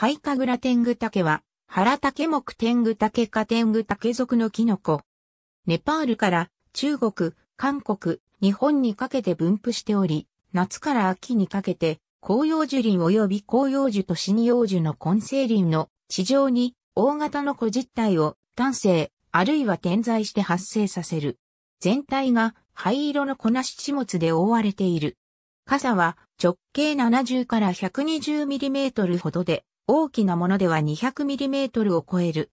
ハイカグラテングタケは、原モクテングタケカテングタケ属のキノコ。ネパールから中国、韓国、日本にかけて分布しており、夏から秋にかけて、紅葉樹林及び紅葉樹と新葉樹の根性林の地上に大型の古実体を単生あるいは点在して発生させる。全体が灰色の粉七物で覆われている。傘は直径70から 120mm ほどで、大きなものでは 200mm を超える。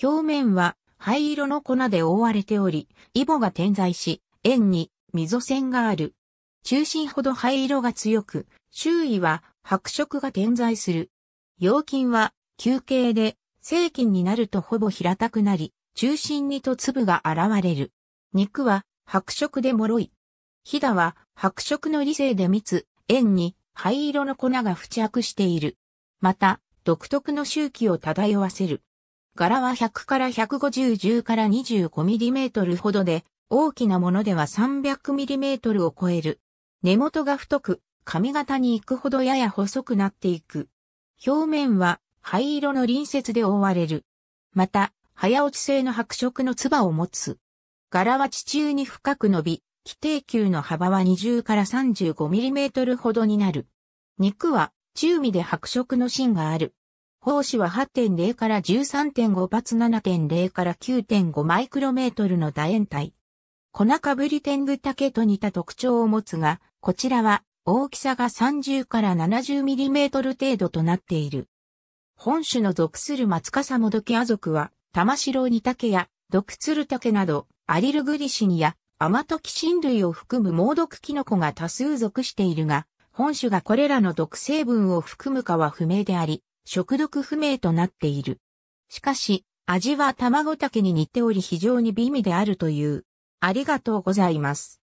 表面は灰色の粉で覆われており、イボが点在し、円に溝線がある。中心ほど灰色が強く、周囲は白色が点在する。陽菌は球形で、正菌になるとほぼ平たくなり、中心にと粒が現れる。肉は白色で脆い。ひだは白色の理性で蜜、円に灰色の粉が付着している。また、独特の周期を漂わせる。柄は100から150、10から25ミリメートルほどで、大きなものでは300ミリメートルを超える。根元が太く、髪型に行くほどやや細くなっていく。表面は灰色の隣接で覆われる。また、早落ち性の白色の唾を持つ。柄は地中に深く伸び、規定球の幅は20から35ミリメートルほどになる。肉は中身で白色の芯がある。胞子は8.0から13.5パ7.0から9.5マイクロメートルの楕円体。粉かぶり天狗竹と似た特徴を持つが、こちらは大きさが30から70ミリメートル程度となっている。本種の属する松笠もどきア属は、玉城煮竹や、毒鶴竹など、アリルグリシニや、アマトキシン類を含む猛毒キノコが多数属しているが、本種がこれらの毒成分を含むかは不明であり、食毒不明となっている。しかし、味は卵竹に似ており非常に美味であるという。ありがとうございます。